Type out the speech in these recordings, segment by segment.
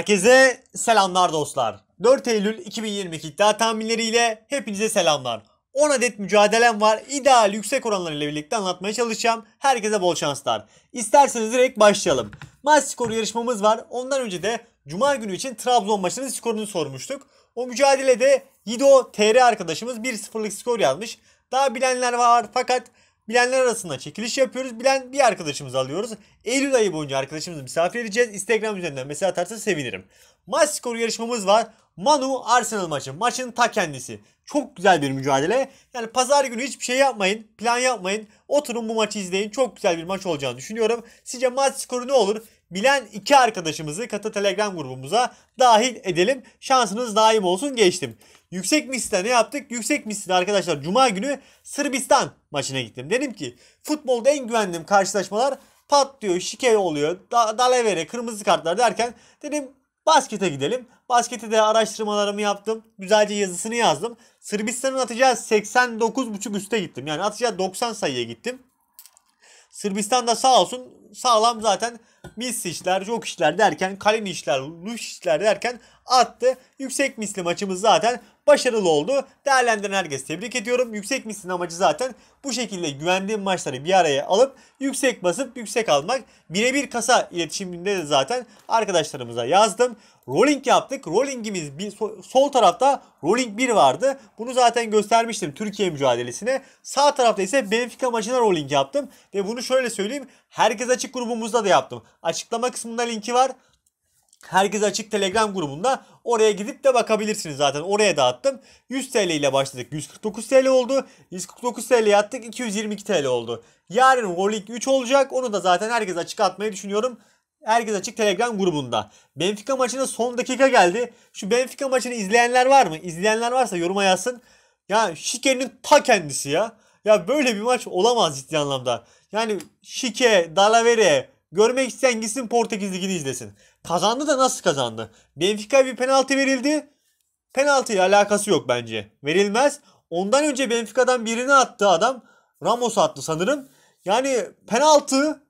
Herkese selamlar dostlar. 4 Eylül 2022 iddia tahminleriyle hepinize selamlar. 10 adet mücadelem var. İdeal yüksek oranlarıyla birlikte anlatmaya çalışacağım. Herkese bol şanslar. İsterseniz direkt başlayalım. Maç skoru yarışmamız var. Ondan önce de Cuma günü için Trabzon maçının skorunu sormuştuk. O mücadelede Yido TR arkadaşımız 1-0'lık skor yazmış. Daha bilenler var fakat Bilenler arasında çekiliş yapıyoruz. Bilen bir arkadaşımızı alıyoruz. Eylül ayı boyunca arkadaşımızı misafir edeceğiz. Instagram üzerinden mesela atarsa sevinirim. Maç skoru yarışmamız var. Manu Arsenal maçı. Maçın ta kendisi. Çok güzel bir mücadele. Yani pazar günü hiçbir şey yapmayın. Plan yapmayın. Oturun bu maçı izleyin. Çok güzel bir maç olacağını düşünüyorum. Sizce maç skoru ne olur? Bilen iki arkadaşımızı Kata Telegram grubumuza dahil edelim. Şansınız daim olsun geçtim. Yüksek misle ne yaptık? Yüksek misle arkadaşlar cuma günü Sırbistan maçına gittim. Dedim ki futbolda en güvendiğim karşılaşmalar patlıyor, şike oluyor, da dalavere, kırmızı kartlar derken dedim baskete gidelim. Baskete de araştırmalarımı yaptım. Güzelce yazısını yazdım. Sırbistan'ın atacağı 89.5 üste gittim. Yani atacağı 90 sayıya gittim. Sırbistan da sağ olsun sağlam zaten çok işler derken, işler Kalinic'ler, işler derken attı. Yüksek misli maçımız zaten başarılı oldu. Değerlendiren herkes tebrik ediyorum. Yüksek misin amacı zaten bu şekilde güvendiğim maçları bir araya alıp yüksek basıp yüksek almak. Birebir kasa iletişiminde de zaten arkadaşlarımıza yazdım. Rolling yaptık. Rolling'imiz bir, sol tarafta Rolling 1 vardı. Bunu zaten göstermiştim Türkiye mücadelesine. Sağ tarafta ise Benfica maçına Rolling yaptım. Ve bunu şöyle söyleyeyim. Herkes açık grubumuzda da yaptım. Açıklama kısmında linki var. Herkes açık Telegram grubunda oraya gidip de bakabilirsiniz zaten. Oraya dağıttım. 100 TL ile başladık. 149 TL oldu. 149 TL attık. 222 TL oldu. Yarın World League 3 olacak. Onu da zaten herkes açık atmayı düşünüyorum. Herkes açık Telegram grubunda. Benfica maçının son dakika geldi. Şu Benfica maçını izleyenler var mı? İzleyenler varsa yoruma yazsın. Ya Şike'nin ta kendisi ya. Ya böyle bir maç olamaz ciddi anlamda. Yani Şike, Dalavere, Görmek isteyen gitsin Portekiz Ligi'ni izlesin. Kazandı da nasıl kazandı? Benfica'ya bir penaltı verildi. Penaltıyla alakası yok bence. Verilmez. Ondan önce Benfica'dan birini attı adam. Ramos attı sanırım. Yani penaltı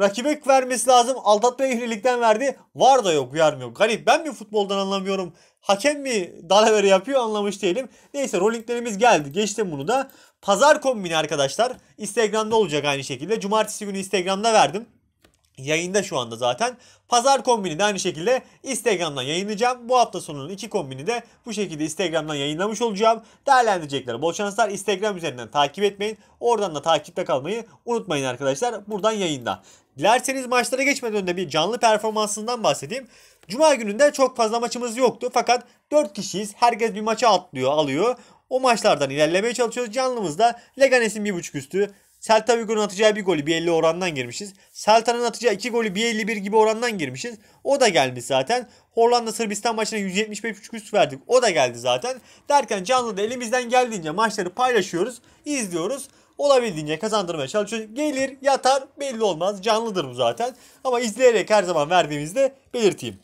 rakibe vermesi lazım. Aldatma ehlilikten verdi. Var da yok uyarmıyor. Garip ben mi futboldan anlamıyorum? Hakem mi dalavere yapıyor anlamış değilim. Neyse rollinglerimiz geldi. Geçtim bunu da. Pazar kombini arkadaşlar. Instagram'da olacak aynı şekilde. Cumartesi günü Instagram'da verdim yayında şu anda zaten. Pazar kombini de aynı şekilde Instagram'dan yayınlayacağım. Bu hafta sonunun iki kombini de bu şekilde Instagram'dan yayınlamış olacağım. Değerlendirecekler. Bol şanslar. Instagram üzerinden takip etmeyin. Oradan da takipte kalmayı unutmayın arkadaşlar. Buradan yayında. Dilerseniz maçlara geçmeden önce bir canlı performansından bahsedeyim. Cuma gününde çok fazla maçımız yoktu fakat 4 kişiyiz. Herkes bir maça atlıyor, alıyor. O maçlardan ilerlemeye çalışıyoruz. Canlımızda Leganes'in 1.5 üstü, Celta Vigo'nun atacağı bir golü 1.50 orandan girmişiz. Celta'nın atacağı iki golü 1.51 gibi orandan girmişiz. O da gelmiş zaten. Hollanda Sırbistan maçına 175.5 üst verdik. O da geldi zaten. Derken canlı da elimizden geldiğince maçları paylaşıyoruz, izliyoruz. Olabildiğince kazandırmaya çalışıyoruz. Gelir, yatar belli olmaz. Canlıdır bu zaten. Ama izleyerek her zaman verdiğimizde belirteyim.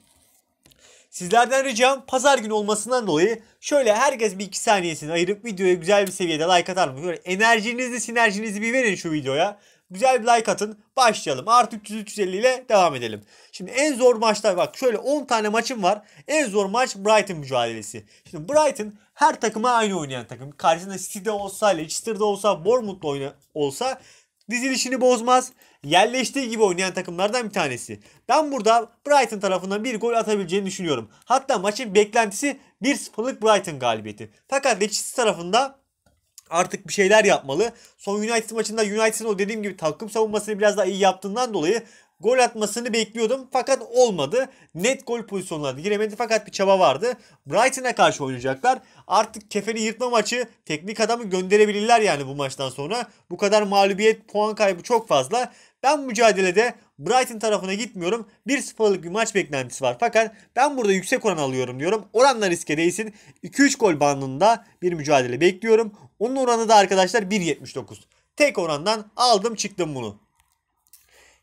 Sizlerden ricam pazar günü olmasından dolayı şöyle herkes bir iki saniyesini ayırıp videoya güzel bir seviyede like atar mı? Böyle enerjinizi sinerjinizi bir verin şu videoya. Güzel bir like atın. Başlayalım. Artı 300-350 ile devam edelim. Şimdi en zor maçlar bak şöyle 10 tane maçım var. En zor maç Brighton mücadelesi. Şimdi Brighton her takıma aynı oynayan takım. Karşısında City'de olsa, Leicester'da olsa, Bournemouth'da olsa dizilişini bozmaz. Yerleştiği gibi oynayan takımlardan bir tanesi. Ben burada Brighton tarafından bir gol atabileceğini düşünüyorum. Hatta maçın beklentisi 1-0'lık Brighton galibiyeti. Fakat Leicester tarafında artık bir şeyler yapmalı. Son United maçında United'ın o dediğim gibi takım savunmasını biraz daha iyi yaptığından dolayı Gol atmasını bekliyordum fakat olmadı. Net gol pozisyonlarına giremedi fakat bir çaba vardı. Brighton'a karşı oynayacaklar. Artık kefeni yırtma maçı teknik adamı gönderebilirler yani bu maçtan sonra. Bu kadar mağlubiyet puan kaybı çok fazla. Ben mücadelede Brighton tarafına gitmiyorum. 1-0'lık bir maç beklentisi var. Fakat ben burada yüksek oran alıyorum diyorum. oranlar riske değsin. 2-3 gol bandında bir mücadele bekliyorum. Onun oranı da arkadaşlar 1.79. Tek orandan aldım çıktım bunu.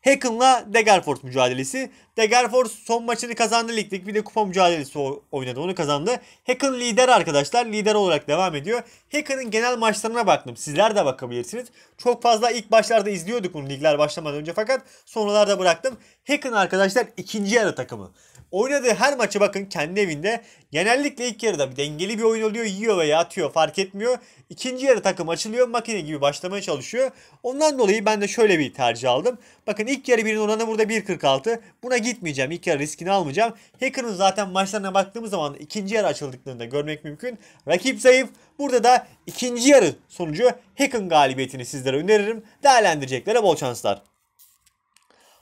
Haken'la Degerford mücadelesi Degerfors son maçını kazandı ligdik. Bir de kupa mücadelesi oynadı. Onu kazandı. Hacken lider arkadaşlar. Lider olarak devam ediyor. Hacken'ın genel maçlarına baktım. Sizler de bakabilirsiniz. Çok fazla ilk başlarda izliyorduk bunu ligler başlamadan önce fakat sonralarda bıraktım. Hacken arkadaşlar ikinci yarı takımı. Oynadığı her maçı bakın kendi evinde. Genellikle ilk yarıda bir dengeli bir oyun oluyor. Yiyor veya atıyor fark etmiyor. İkinci yarı takım açılıyor. Makine gibi başlamaya çalışıyor. Ondan dolayı ben de şöyle bir tercih aldım. Bakın ilk yarı birinin oranı burada 1.46. Buna gitmeyeceğim. İlk yarı riskini almayacağım. Hacker'ın zaten maçlarına baktığımız zaman ikinci yarı açıldıklarını da görmek mümkün. Rakip zayıf. Burada da ikinci yarı sonucu Hacken galibiyetini sizlere öneririm. Değerlendireceklere bol şanslar.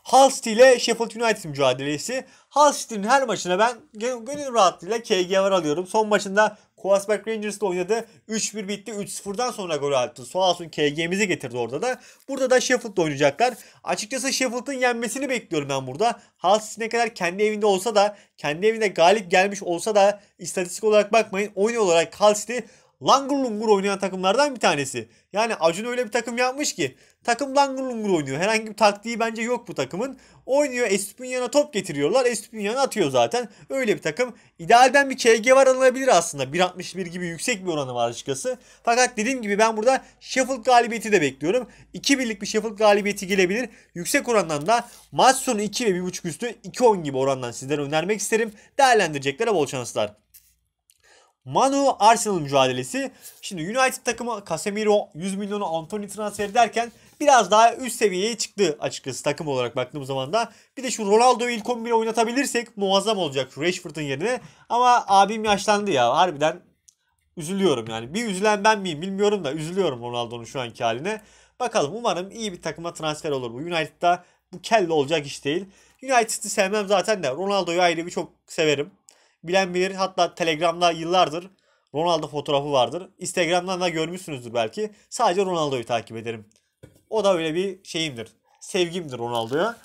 Hull City ile Sheffield United mücadelesi. Hull City'nin her maçına ben gönül rahatlığıyla KG var alıyorum. Son maçında Kovasberg Rangers'da oynadı. 3-1 bitti. 3-0'dan sonra gol attı. Sağ KG'mizi getirdi orada da. Burada da Sheffield'da oynayacaklar. Açıkçası Sheffield'ın yenmesini bekliyorum ben burada. Halsiz ne kadar kendi evinde olsa da kendi evinde galip gelmiş olsa da istatistik olarak bakmayın. Oyun olarak Halsiz'i langur lungur oynayan takımlardan bir tanesi. Yani Acun öyle bir takım yapmış ki takım langur lungur oynuyor. Herhangi bir taktiği bence yok bu takımın. Oynuyor Estupinyan'a top getiriyorlar. Estupinyan atıyor zaten. Öyle bir takım. İdealden bir KG var alınabilir aslında. 1.61 gibi yüksek bir oranı var açıkçası. Fakat dediğim gibi ben burada Sheffield galibiyeti de bekliyorum. 2 birlik bir Sheffield galibiyeti gelebilir. Yüksek orandan da maç sonu 2 ve 1.5 üstü 2.10 gibi orandan sizlere önermek isterim. Değerlendirecekler bol şanslar. Manu Arsenal mücadelesi. Şimdi United takımı Casemiro 100 milyonu Anthony transferi derken biraz daha üst seviyeye çıktı açıkçası takım olarak baktığım zaman da. Bir de şu Ronaldo'yu ilk 11'e oynatabilirsek muazzam olacak şu Rashford'un yerine. Ama abim yaşlandı ya harbiden üzülüyorum yani. Bir üzülen ben miyim bilmiyorum da üzülüyorum Ronaldo'nun şu anki haline. Bakalım umarım iyi bir takıma transfer olur bu. United'da bu kelle olacak iş değil. United'ı sevmem zaten de Ronaldo'yu ayrı bir çok severim. Bilen bilir hatta Telegram'da yıllardır Ronaldo fotoğrafı vardır. Instagram'dan da görmüşsünüzdür belki. Sadece Ronaldo'yu takip ederim. O da öyle bir şeyimdir. Sevgimdir Ronaldo'ya.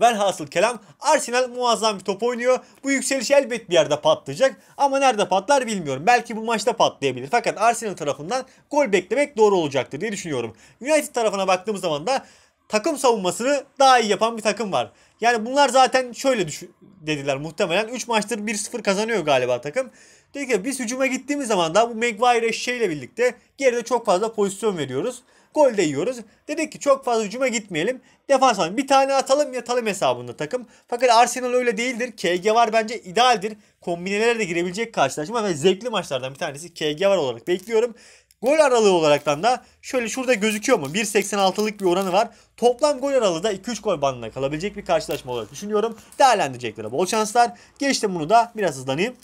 Velhasıl kelam Arsenal muazzam bir top oynuyor. Bu yükseliş elbet bir yerde patlayacak. Ama nerede patlar bilmiyorum. Belki bu maçta patlayabilir. Fakat Arsenal tarafından gol beklemek doğru olacaktır diye düşünüyorum. United tarafına baktığımız zaman da takım savunmasını daha iyi yapan bir takım var. Yani bunlar zaten şöyle düşün dediler muhtemelen. 3 maçtır 1-0 kazanıyor galiba takım. Dedi ki biz hücuma gittiğimiz zaman daha bu Maguire şeyle birlikte geride çok fazla pozisyon veriyoruz. Gol de yiyoruz. Dedik ki çok fazla hücuma gitmeyelim. Defans bir tane atalım yatalım hesabında takım. Fakat Arsenal öyle değildir. KG var bence idealdir. Kombinelere de girebilecek karşılaşma ve zevkli maçlardan bir tanesi KG var olarak bekliyorum. Gol aralığı olaraktan da şöyle şurada gözüküyor mu? 1.86'lık bir oranı var. Toplam gol aralığı da 2-3 gol bandına kalabilecek bir karşılaşma olarak düşünüyorum. Değerlendirecekler bol şanslar. Geçtim bunu da biraz hızlanayım.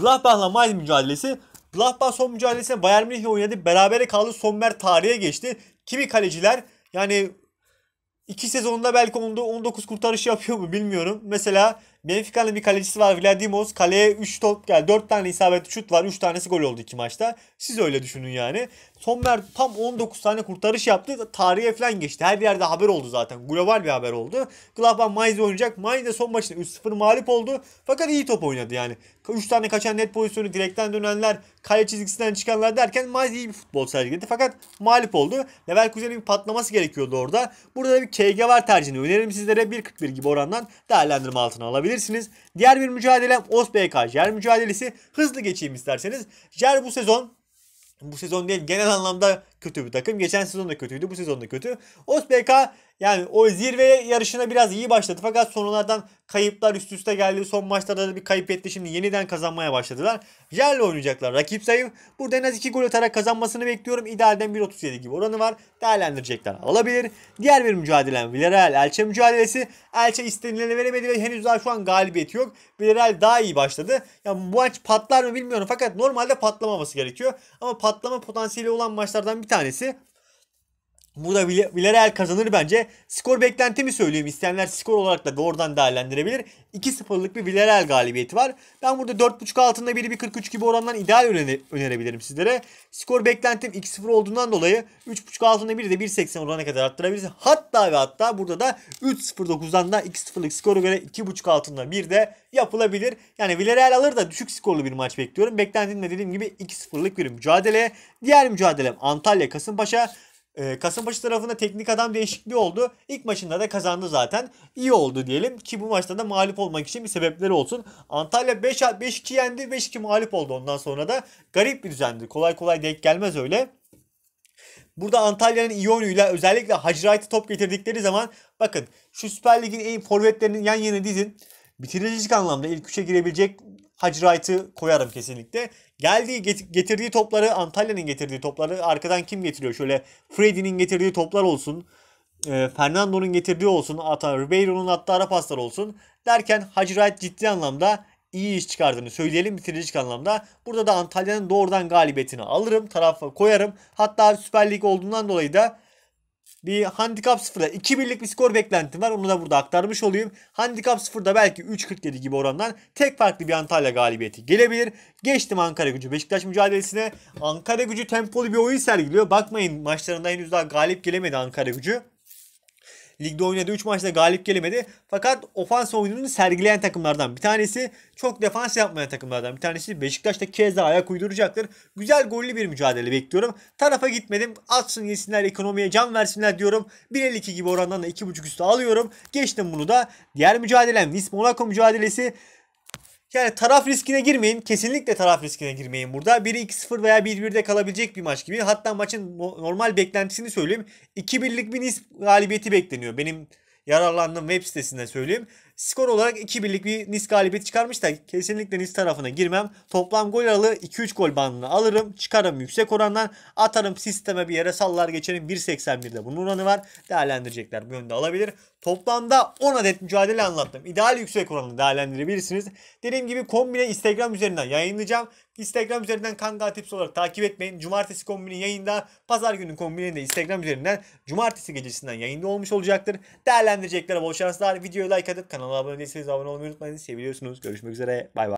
Gladbach'la Mainz mücadelesi. Gladbach son mücadelesine Bayern Münih oynadı. Berabere kaldı. Sommer tarihe geçti. Kimi kaleciler yani 2 sezonda belki 19 kurtarış yapıyor mu bilmiyorum. Mesela Benfica'nın bir kalecisi var Vladimos. Kaleye 3 top yani 4 tane isabetli şut var. 3 tanesi gol oldu iki maçta. Siz öyle düşünün yani. Sommer tam 19 tane kurtarış yaptı. Tarihe falan geçti. Her yerde haber oldu zaten. Global bir haber oldu. Gladbach Mainz oynayacak. Mainz de son maçta 3-0 mağlup oldu. Fakat iyi top oynadı yani. 3 tane kaçan net pozisyonu direkten dönenler, kale çizgisinden çıkanlar derken Mainz iyi bir futbol sergiledi. Fakat mağlup oldu. Leverkusen'in patlaması gerekiyordu orada. Burada da bir KG var tercihini öneririm sizlere. 1.41 gibi orandan değerlendirme altına alabilir alabilirsiniz. Diğer bir mücadelem OSBK Jer mücadelesi. Hızlı geçeyim isterseniz. Jer bu sezon bu sezon değil genel anlamda kötü bir takım. Geçen sezon da kötüydü. Bu sezon da kötü. OSBK yani o zirve yarışına biraz iyi başladı. Fakat sonralardan kayıplar üst üste geldi. Son maçlarda da bir kayıp etti. Şimdi yeniden kazanmaya başladılar. Yerle oynayacaklar. Rakip sayım Burada en az 2 gol atarak kazanmasını bekliyorum. İdealden 1.37 gibi oranı var. Değerlendirecekler. Alabilir. Diğer bir mücadelem Villarreal Elçe mücadelesi. Elçe istenileni veremedi ve henüz daha şu an galibiyet yok. Villarreal daha iyi başladı. Ya bu maç patlar mı bilmiyorum fakat normalde patlamaması gerekiyor. Ama patlama potansiyeli olan maçlardan bir tane tanesi Burada Villarreal kazanır bence. Skor beklentimi söyleyeyim. İsteyenler skor olarak da doğrudan değerlendirebilir. 2-0'lık bir Villarreal galibiyeti var. Ben burada 4.5 altında 1-1.43 gibi orandan ideal öne önerebilirim sizlere. Skor beklentim 2-0 olduğundan dolayı 3.5 altında bir de 1.80 orana kadar arttırabiliriz. Hatta ve hatta burada da 3.09'dan da 2-0'lık skoru göre 2.5 altında bir de yapılabilir. Yani Villarreal alır da düşük skorlu bir maç bekliyorum. Beklentim de dediğim gibi 2-0'lık bir mücadele. Diğer mücadelem Antalya Kasımpaşa. E, Kasımpaşa tarafında teknik adam değişikliği oldu. İlk maçında da kazandı zaten. İyi oldu diyelim ki bu maçta da mağlup olmak için bir sebepleri olsun. Antalya 5-2 yendi 5-2 mağlup oldu ondan sonra da. Garip bir düzendir. Kolay kolay denk gelmez öyle. Burada Antalya'nın iyi oyunuyla özellikle Hacı top getirdikleri zaman bakın şu Süper Lig'in en forvetlerinin yan yana dizin. Bitiricilik anlamda ilk 3'e girebilecek Hacright'ı koyarım kesinlikle. Geldiği getirdiği topları Antalya'nın getirdiği topları arkadan kim getiriyor? Şöyle Freddy'nin getirdiği toplar olsun. E, Fernando'nun getirdiği olsun. Ata Ribeiro'nun attığı ara paslar olsun. Derken Hacrayt ciddi anlamda iyi iş çıkardığını söyleyelim bitiricilik anlamda. Burada da Antalya'nın doğrudan galibiyetini alırım. Tarafa koyarım. Hatta Süper Lig olduğundan dolayı da bir handikap sıfırda 2 birlik bir skor beklentim var. Onu da burada aktarmış olayım. Handikap sıfırda belki 3.47 gibi orandan tek farklı bir Antalya galibiyeti gelebilir. Geçtim Ankara gücü Beşiktaş mücadelesine. Ankara gücü tempolu bir oyun sergiliyor. Bakmayın maçlarında henüz daha galip gelemedi Ankara gücü. Ligde oynadı 3 maçta galip gelemedi. Fakat ofans oyununu sergileyen takımlardan bir tanesi. Çok defans yapmayan takımlardan bir tanesi. Beşiktaş'ta da kez daha ayak uyduracaktır. Güzel gollü bir mücadele bekliyorum. Tarafa gitmedim. Atsın yesinler ekonomiye can versinler diyorum. 1.52 gibi orandan da 2.5 üstü alıyorum. Geçtim bunu da. Diğer mücadelem Vis Monaco mücadelesi. Yani taraf riskine girmeyin. Kesinlikle taraf riskine girmeyin burada. biri 2 0 veya 1-1'de kalabilecek bir maç gibi. Hatta maçın normal beklentisini söyleyeyim. 2-1'lik bir nisp galibiyeti bekleniyor. Benim yararlandığım web sitesinden söyleyeyim. Skor olarak 2-1'lik bir nis galibiyeti çıkarmış da kesinlikle nis tarafına girmem. Toplam gol aralığı 2-3 gol bandını alırım. Çıkarım yüksek orandan. Atarım sisteme bir yere sallar geçerim. 1.81'de bunun oranı var. Değerlendirecekler bu yönde alabilir. Toplamda 10 adet mücadele anlattım. İdeal yüksek oranını değerlendirebilirsiniz. Dediğim gibi kombine Instagram üzerinden yayınlayacağım. Instagram üzerinden Kanga Tips olarak takip etmeyin. Cumartesi kombini yayında, pazar günü kombini de Instagram üzerinden cumartesi gecesinden yayında olmuş olacaktır. Değerlendirecekler bol şanslar. Videoyu like atıp kanala Kanala abone değilseniz abone olmayı unutmayın. Seviyorsunuz. Görüşmek üzere. Bay bay.